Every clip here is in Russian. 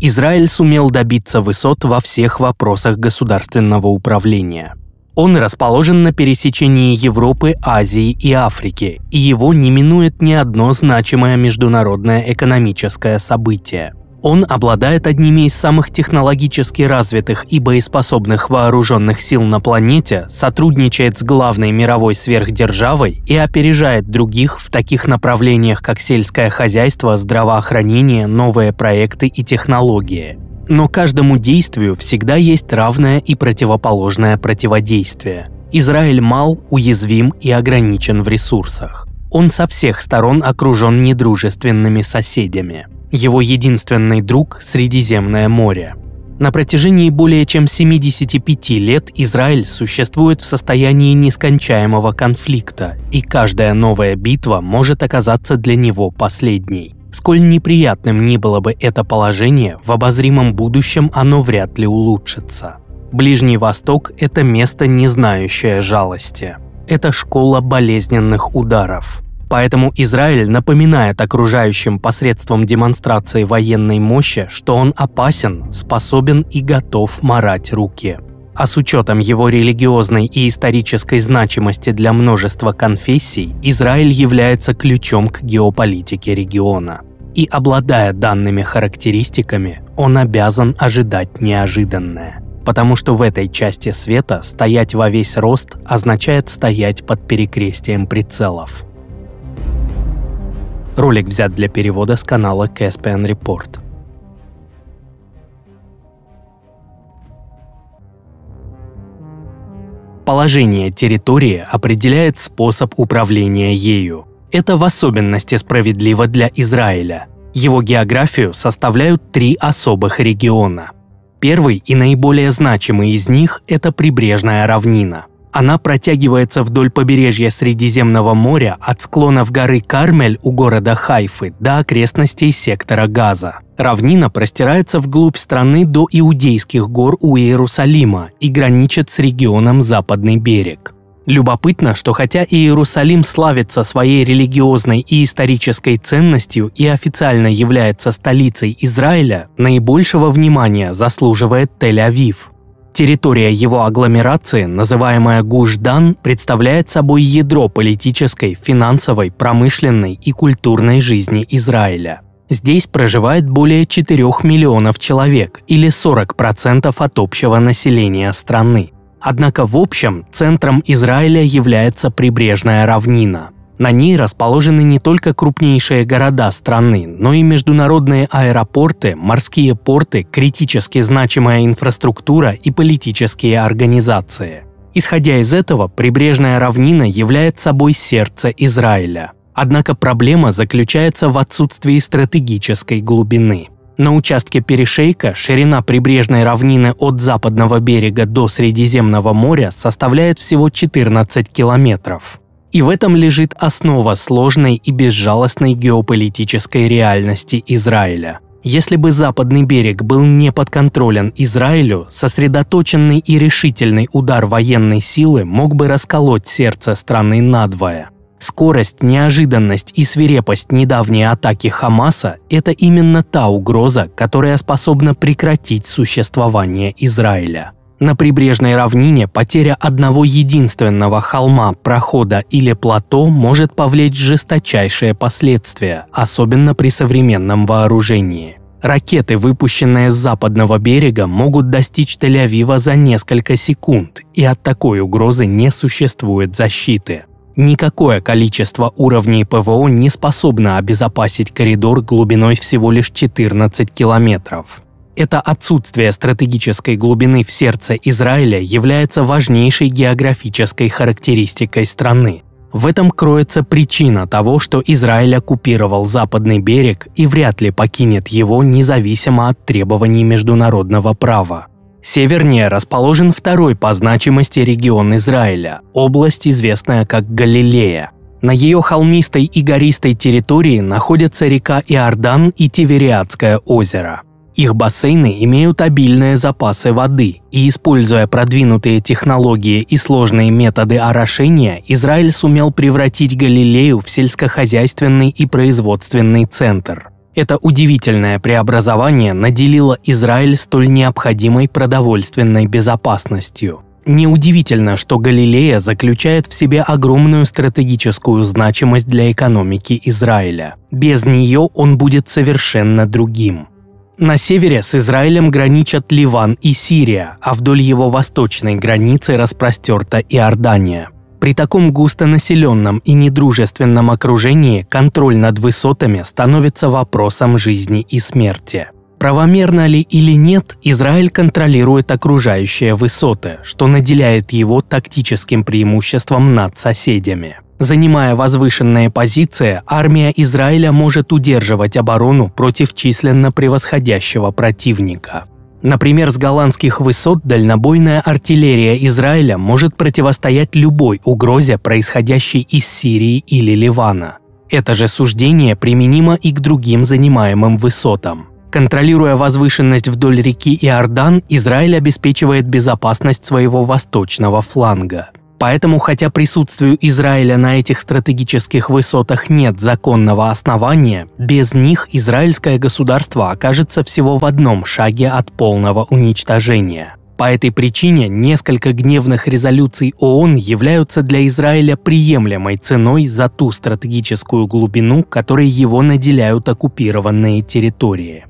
Израиль сумел добиться высот во всех вопросах государственного управления. Он расположен на пересечении Европы, Азии и Африки, и его не минует ни одно значимое международное экономическое событие. Он обладает одними из самых технологически развитых и боеспособных вооруженных сил на планете, сотрудничает с главной мировой сверхдержавой и опережает других в таких направлениях, как сельское хозяйство, здравоохранение, новые проекты и технологии. Но каждому действию всегда есть равное и противоположное противодействие. Израиль мал, уязвим и ограничен в ресурсах. Он со всех сторон окружен недружественными соседями. Его единственный друг – Средиземное море. На протяжении более чем 75 лет Израиль существует в состоянии нескончаемого конфликта, и каждая новая битва может оказаться для него последней. Сколь неприятным ни было бы это положение, в обозримом будущем оно вряд ли улучшится. Ближний Восток – это место, не знающее жалости. Это школа болезненных ударов – Поэтому Израиль напоминает окружающим посредством демонстрации военной мощи, что он опасен, способен и готов морать руки. А с учетом его религиозной и исторической значимости для множества конфессий, Израиль является ключом к геополитике региона. И обладая данными характеристиками, он обязан ожидать неожиданное. Потому что в этой части света стоять во весь рост означает стоять под перекрестием прицелов – Ролик взят для перевода с канала Caspian Report. Положение территории определяет способ управления ею. Это в особенности справедливо для Израиля. Его географию составляют три особых региона. Первый и наиболее значимый из них – это прибрежная равнина. Она протягивается вдоль побережья Средиземного моря от склонов горы Кармель у города Хайфы до окрестностей сектора Газа. Равнина простирается вглубь страны до Иудейских гор у Иерусалима и граничит с регионом Западный берег. Любопытно, что хотя Иерусалим славится своей религиозной и исторической ценностью и официально является столицей Израиля, наибольшего внимания заслуживает Тель-Авив. Территория его агломерации, называемая Гуждан, представляет собой ядро политической, финансовой, промышленной и культурной жизни Израиля. Здесь проживает более 4 миллионов человек или 40% от общего населения страны. Однако в общем центром Израиля является прибрежная равнина – на ней расположены не только крупнейшие города страны, но и международные аэропорты, морские порты, критически значимая инфраструктура и политические организации. Исходя из этого, прибрежная равнина является собой сердце Израиля. Однако проблема заключается в отсутствии стратегической глубины. На участке перешейка ширина прибрежной равнины от западного берега до Средиземного моря составляет всего 14 километров. И в этом лежит основа сложной и безжалостной геополитической реальности Израиля. Если бы западный берег был не подконтролен Израилю, сосредоточенный и решительный удар военной силы мог бы расколоть сердце страны надвое. Скорость, неожиданность и свирепость недавней атаки Хамаса – это именно та угроза, которая способна прекратить существование Израиля. На прибрежной равнине потеря одного единственного холма, прохода или плато может повлечь жесточайшие последствия, особенно при современном вооружении. Ракеты, выпущенные с западного берега, могут достичь Тель-Авива за несколько секунд, и от такой угрозы не существует защиты. Никакое количество уровней ПВО не способно обезопасить коридор глубиной всего лишь 14 километров это отсутствие стратегической глубины в сердце Израиля является важнейшей географической характеристикой страны. В этом кроется причина того, что Израиль оккупировал западный берег и вряд ли покинет его независимо от требований международного права. Севернее расположен второй по значимости регион Израиля – область, известная как Галилея. На ее холмистой и гористой территории находятся река Иордан и Тивериадское озеро – их бассейны имеют обильные запасы воды, и используя продвинутые технологии и сложные методы орошения, Израиль сумел превратить Галилею в сельскохозяйственный и производственный центр. Это удивительное преобразование наделило Израиль столь необходимой продовольственной безопасностью. Неудивительно, что Галилея заключает в себе огромную стратегическую значимость для экономики Израиля. Без нее он будет совершенно другим. На севере с Израилем граничат Ливан и Сирия, а вдоль его восточной границы распростерта Иордания. При таком густонаселенном и недружественном окружении контроль над высотами становится вопросом жизни и смерти. Правомерно ли или нет, Израиль контролирует окружающие высоты, что наделяет его тактическим преимуществом над соседями. Занимая возвышенные позиции, армия Израиля может удерживать оборону против численно превосходящего противника. Например, с голландских высот дальнобойная артиллерия Израиля может противостоять любой угрозе, происходящей из Сирии или Ливана. Это же суждение применимо и к другим занимаемым высотам. Контролируя возвышенность вдоль реки Иордан, Израиль обеспечивает безопасность своего восточного фланга. Поэтому, хотя присутствию Израиля на этих стратегических высотах нет законного основания, без них израильское государство окажется всего в одном шаге от полного уничтожения. По этой причине несколько гневных резолюций ООН являются для Израиля приемлемой ценой за ту стратегическую глубину, которой его наделяют оккупированные территории.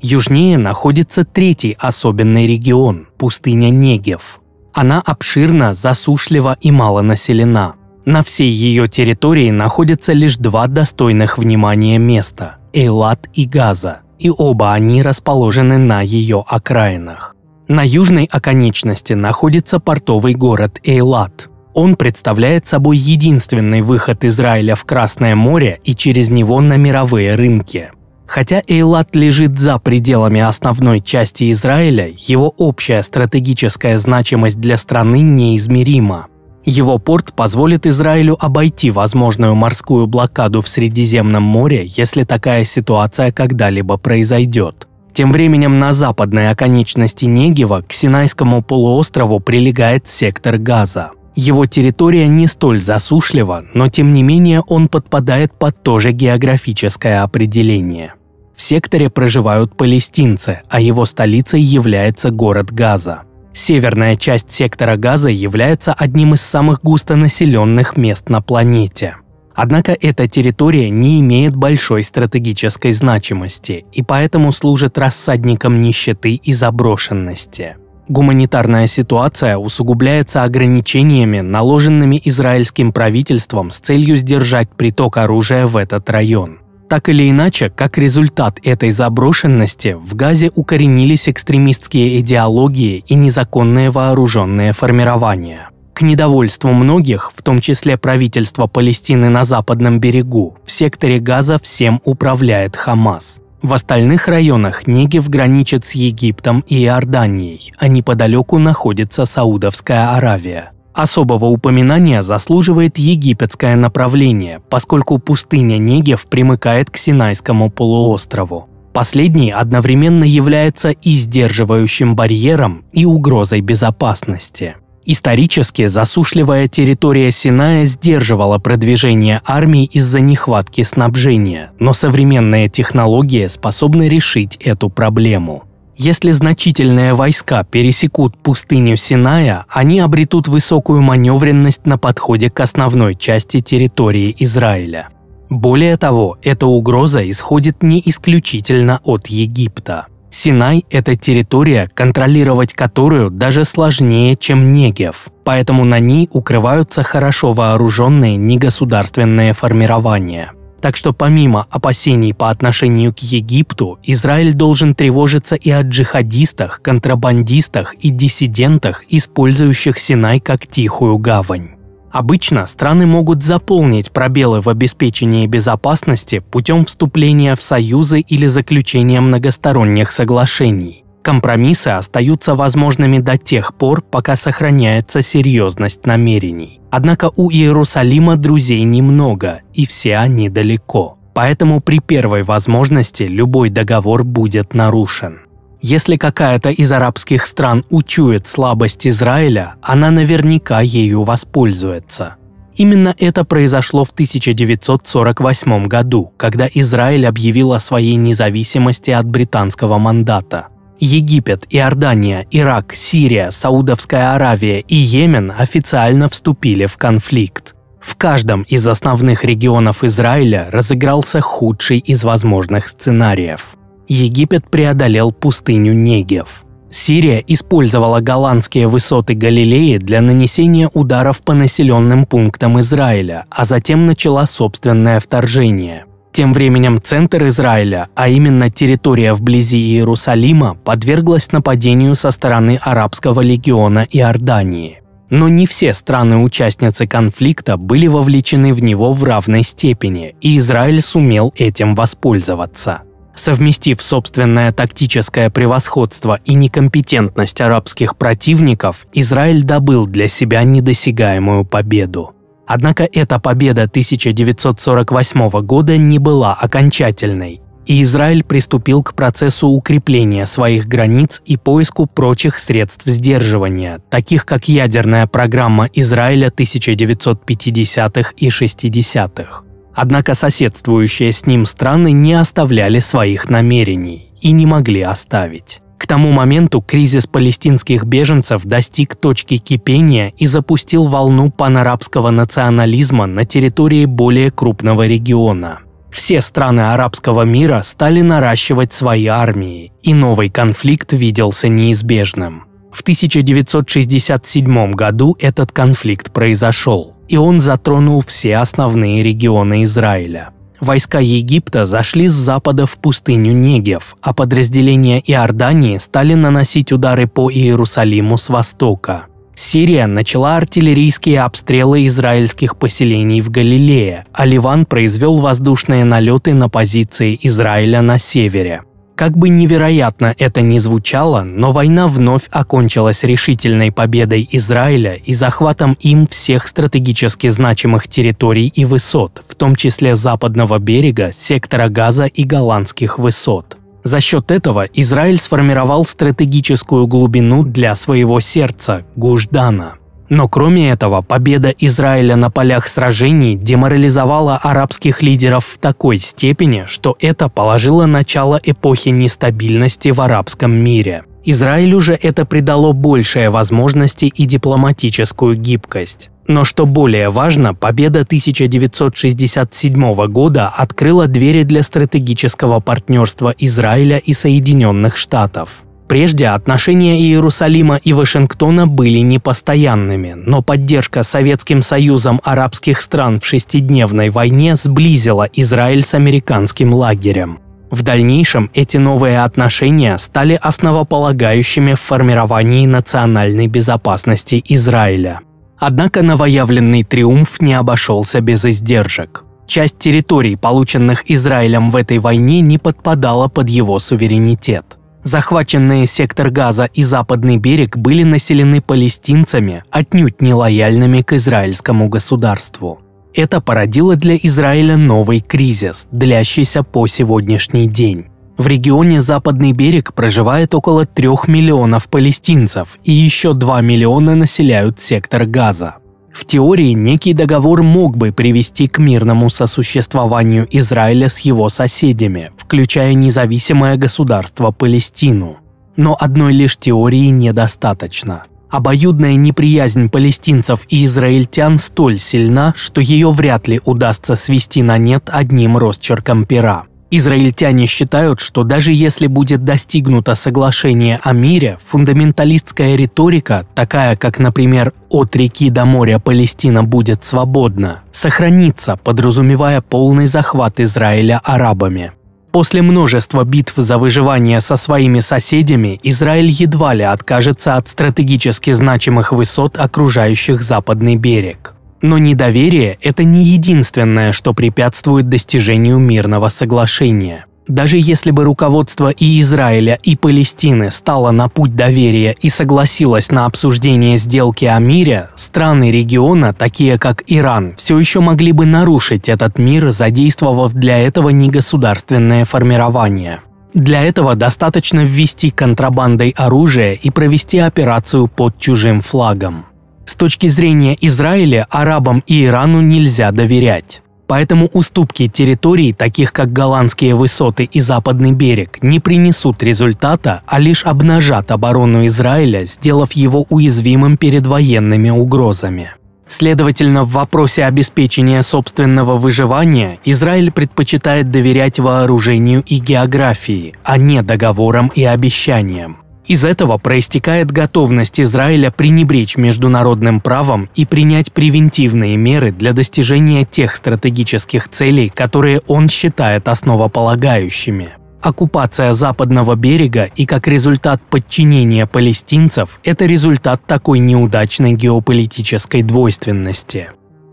Южнее находится третий особенный регион – пустыня Негев – она обширна, засушлива и мало населена. На всей ее территории находятся лишь два достойных внимания места – Эйлат и Газа, и оба они расположены на ее окраинах. На южной оконечности находится портовый город Эйлат. Он представляет собой единственный выход Израиля в Красное море и через него на мировые рынки – Хотя Эйлат лежит за пределами основной части Израиля, его общая стратегическая значимость для страны неизмерима. Его порт позволит Израилю обойти возможную морскую блокаду в Средиземном море, если такая ситуация когда-либо произойдет. Тем временем на западной оконечности Негева к Синайскому полуострову прилегает сектор Газа. Его территория не столь засушлива, но тем не менее он подпадает под то же географическое определение – в секторе проживают палестинцы, а его столицей является город Газа. Северная часть сектора Газа является одним из самых густонаселенных мест на планете. Однако эта территория не имеет большой стратегической значимости и поэтому служит рассадником нищеты и заброшенности. Гуманитарная ситуация усугубляется ограничениями, наложенными израильским правительством с целью сдержать приток оружия в этот район. Так или иначе, как результат этой заброшенности, в Газе укоренились экстремистские идеологии и незаконное вооруженное формирование. К недовольству многих, в том числе правительства Палестины на западном берегу, в секторе Газа всем управляет Хамас. В остальных районах Негев граничит с Египтом и Иорданией, а неподалеку находится Саудовская Аравия. Особого упоминания заслуживает египетское направление, поскольку пустыня Негев примыкает к Синайскому полуострову. Последний одновременно является и сдерживающим барьером, и угрозой безопасности. Исторически засушливая территория Синая сдерживала продвижение армий из-за нехватки снабжения, но современные технологии способны решить эту проблему. Если значительные войска пересекут пустыню Синая, они обретут высокую маневренность на подходе к основной части территории Израиля. Более того, эта угроза исходит не исключительно от Египта. Синай – это территория, контролировать которую даже сложнее, чем Негев, поэтому на ней укрываются хорошо вооруженные негосударственные формирования – так что помимо опасений по отношению к Египту, Израиль должен тревожиться и о джихадистах, контрабандистах и диссидентах, использующих Синай как тихую гавань. Обычно страны могут заполнить пробелы в обеспечении безопасности путем вступления в союзы или заключения многосторонних соглашений. Компромиссы остаются возможными до тех пор, пока сохраняется серьезность намерений. Однако у Иерусалима друзей немного, и все они далеко. Поэтому при первой возможности любой договор будет нарушен. Если какая-то из арабских стран учует слабость Израиля, она наверняка ею воспользуется. Именно это произошло в 1948 году, когда Израиль объявил о своей независимости от британского мандата. Египет, Иордания, Ирак, Сирия, Саудовская Аравия и Йемен официально вступили в конфликт. В каждом из основных регионов Израиля разыгрался худший из возможных сценариев. Египет преодолел пустыню Негев. Сирия использовала голландские высоты Галилеи для нанесения ударов по населенным пунктам Израиля, а затем начала собственное вторжение – тем временем центр Израиля, а именно территория вблизи Иерусалима, подверглась нападению со стороны Арабского легиона Иордании. Но не все страны-участницы конфликта были вовлечены в него в равной степени, и Израиль сумел этим воспользоваться. Совместив собственное тактическое превосходство и некомпетентность арабских противников, Израиль добыл для себя недосягаемую победу. Однако эта победа 1948 года не была окончательной, и Израиль приступил к процессу укрепления своих границ и поиску прочих средств сдерживания, таких как ядерная программа Израиля 1950-х и 60-х. Однако соседствующие с ним страны не оставляли своих намерений и не могли оставить. К тому моменту кризис палестинских беженцев достиг точки кипения и запустил волну панарабского национализма на территории более крупного региона. Все страны арабского мира стали наращивать свои армии, и новый конфликт виделся неизбежным. В 1967 году этот конфликт произошел, и он затронул все основные регионы Израиля. Войска Египта зашли с запада в пустыню Негев, а подразделения Иордании стали наносить удары по Иерусалиму с востока. Сирия начала артиллерийские обстрелы израильских поселений в Галилее, а Ливан произвел воздушные налеты на позиции Израиля на севере. Как бы невероятно это ни звучало, но война вновь окончилась решительной победой Израиля и захватом им всех стратегически значимых территорий и высот, в том числе западного берега, сектора Газа и голландских высот. За счет этого Израиль сформировал стратегическую глубину для своего сердца – Гуждана – но кроме этого, победа Израиля на полях сражений деморализовала арабских лидеров в такой степени, что это положило начало эпохи нестабильности в арабском мире. Израилю же это придало большие возможности и дипломатическую гибкость. Но что более важно, победа 1967 года открыла двери для стратегического партнерства Израиля и Соединенных Штатов. Прежде отношения Иерусалима и Вашингтона были непостоянными, но поддержка Советским Союзом арабских стран в шестидневной войне сблизила Израиль с американским лагерем. В дальнейшем эти новые отношения стали основополагающими в формировании национальной безопасности Израиля. Однако новоявленный триумф не обошелся без издержек. Часть территорий, полученных Израилем в этой войне, не подпадала под его суверенитет. Захваченные сектор Газа и Западный берег были населены палестинцами, отнюдь не лояльными к израильскому государству. Это породило для Израиля новый кризис, длящийся по сегодняшний день. В регионе Западный берег проживает около 3 миллионов палестинцев и еще 2 миллиона населяют сектор Газа. В теории некий договор мог бы привести к мирному сосуществованию Израиля с его соседями, включая независимое государство Палестину. Но одной лишь теории недостаточно. Обоюдная неприязнь палестинцев и израильтян столь сильна, что ее вряд ли удастся свести на нет одним росчерком пера. Израильтяне считают, что даже если будет достигнуто соглашение о мире, фундаменталистская риторика, такая как, например, «от реки до моря Палестина будет свободна», сохранится, подразумевая полный захват Израиля арабами. После множества битв за выживание со своими соседями Израиль едва ли откажется от стратегически значимых высот, окружающих западный берег. Но недоверие – это не единственное, что препятствует достижению мирного соглашения. Даже если бы руководство и Израиля, и Палестины стало на путь доверия и согласилось на обсуждение сделки о мире, страны региона, такие как Иран, все еще могли бы нарушить этот мир, задействовав для этого негосударственное формирование. Для этого достаточно ввести контрабандой оружие и провести операцию под чужим флагом. С точки зрения Израиля арабам и Ирану нельзя доверять. Поэтому уступки территорий, таких как голландские высоты и западный берег, не принесут результата, а лишь обнажат оборону Израиля, сделав его уязвимым перед военными угрозами. Следовательно, в вопросе обеспечения собственного выживания Израиль предпочитает доверять вооружению и географии, а не договорам и обещаниям, из этого проистекает готовность Израиля пренебречь международным правом и принять превентивные меры для достижения тех стратегических целей, которые он считает основополагающими. Оккупация западного берега и как результат подчинения палестинцев – это результат такой неудачной геополитической двойственности.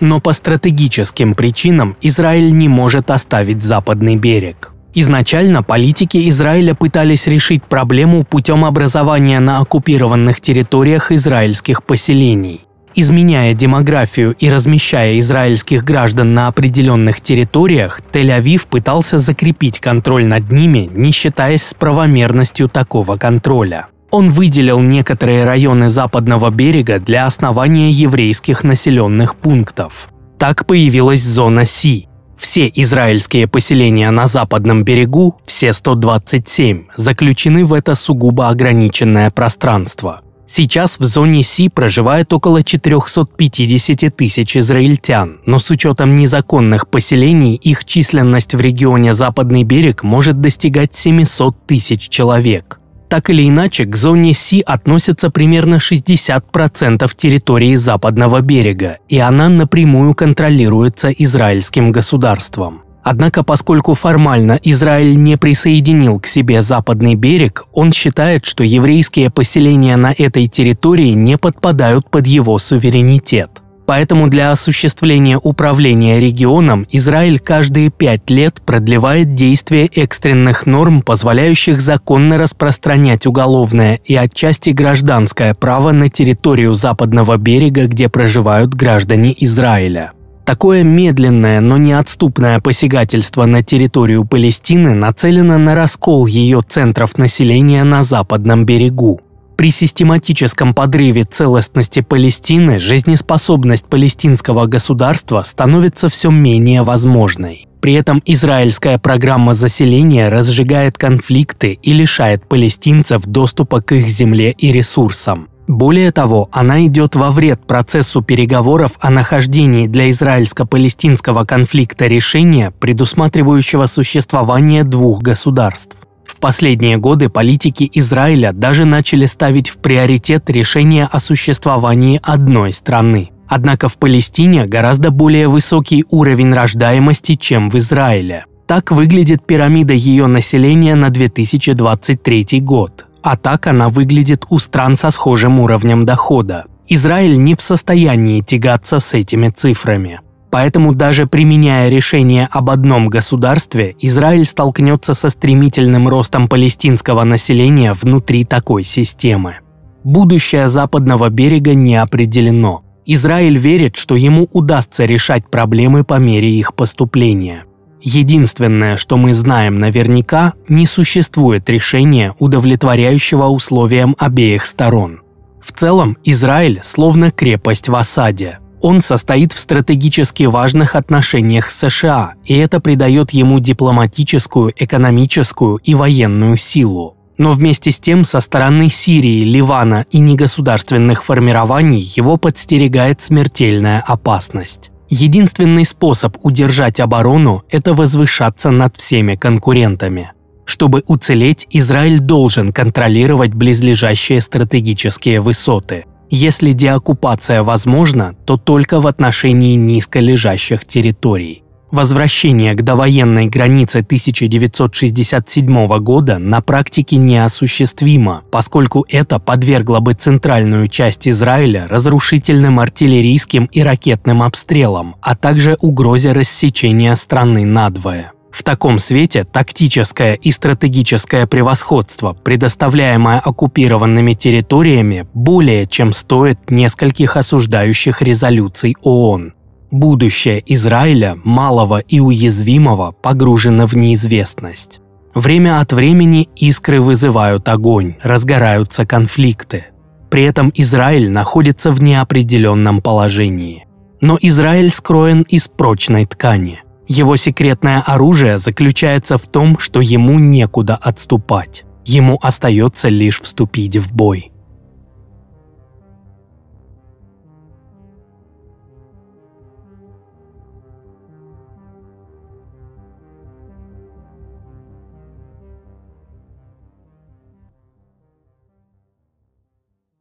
Но по стратегическим причинам Израиль не может оставить западный берег. Изначально политики Израиля пытались решить проблему путем образования на оккупированных территориях израильских поселений. Изменяя демографию и размещая израильских граждан на определенных территориях, Тель-Авив пытался закрепить контроль над ними, не считаясь с правомерностью такого контроля. Он выделил некоторые районы западного берега для основания еврейских населенных пунктов. Так появилась зона Си, все израильские поселения на западном берегу, все 127, заключены в это сугубо ограниченное пространство. Сейчас в зоне Си проживает около 450 тысяч израильтян, но с учетом незаконных поселений их численность в регионе Западный берег может достигать 700 тысяч человек. Так или иначе, к зоне Си относится примерно 60% территории западного берега, и она напрямую контролируется израильским государством. Однако, поскольку формально Израиль не присоединил к себе западный берег, он считает, что еврейские поселения на этой территории не подпадают под его суверенитет. Поэтому для осуществления управления регионом Израиль каждые пять лет продлевает действие экстренных норм, позволяющих законно распространять уголовное и отчасти гражданское право на территорию западного берега, где проживают граждане Израиля. Такое медленное, но неотступное посягательство на территорию Палестины нацелено на раскол ее центров населения на западном берегу. При систематическом подрыве целостности Палестины жизнеспособность палестинского государства становится все менее возможной. При этом израильская программа заселения разжигает конфликты и лишает палестинцев доступа к их земле и ресурсам. Более того, она идет во вред процессу переговоров о нахождении для израильско-палестинского конфликта решения, предусматривающего существование двух государств. В последние годы политики Израиля даже начали ставить в приоритет решение о существовании одной страны. Однако в Палестине гораздо более высокий уровень рождаемости, чем в Израиле. Так выглядит пирамида ее населения на 2023 год. А так она выглядит у стран со схожим уровнем дохода. Израиль не в состоянии тягаться с этими цифрами. Поэтому даже применяя решение об одном государстве, Израиль столкнется со стремительным ростом палестинского населения внутри такой системы. Будущее западного берега не определено. Израиль верит, что ему удастся решать проблемы по мере их поступления. Единственное, что мы знаем наверняка, не существует решения, удовлетворяющего условиям обеих сторон. В целом, Израиль словно крепость в осаде, он состоит в стратегически важных отношениях с США, и это придает ему дипломатическую, экономическую и военную силу. Но вместе с тем со стороны Сирии, Ливана и негосударственных формирований его подстерегает смертельная опасность. Единственный способ удержать оборону – это возвышаться над всеми конкурентами. Чтобы уцелеть, Израиль должен контролировать близлежащие стратегические высоты. Если деоккупация возможна, то только в отношении низколежащих территорий. Возвращение к довоенной границе 1967 года на практике неосуществимо, поскольку это подвергло бы центральную часть Израиля разрушительным артиллерийским и ракетным обстрелам, а также угрозе рассечения страны надвое. В таком свете тактическое и стратегическое превосходство, предоставляемое оккупированными территориями, более чем стоит нескольких осуждающих резолюций ООН. Будущее Израиля, малого и уязвимого, погружено в неизвестность. Время от времени искры вызывают огонь, разгораются конфликты. При этом Израиль находится в неопределенном положении. Но Израиль скроен из прочной ткани – его секретное оружие заключается в том, что ему некуда отступать. Ему остается лишь вступить в бой.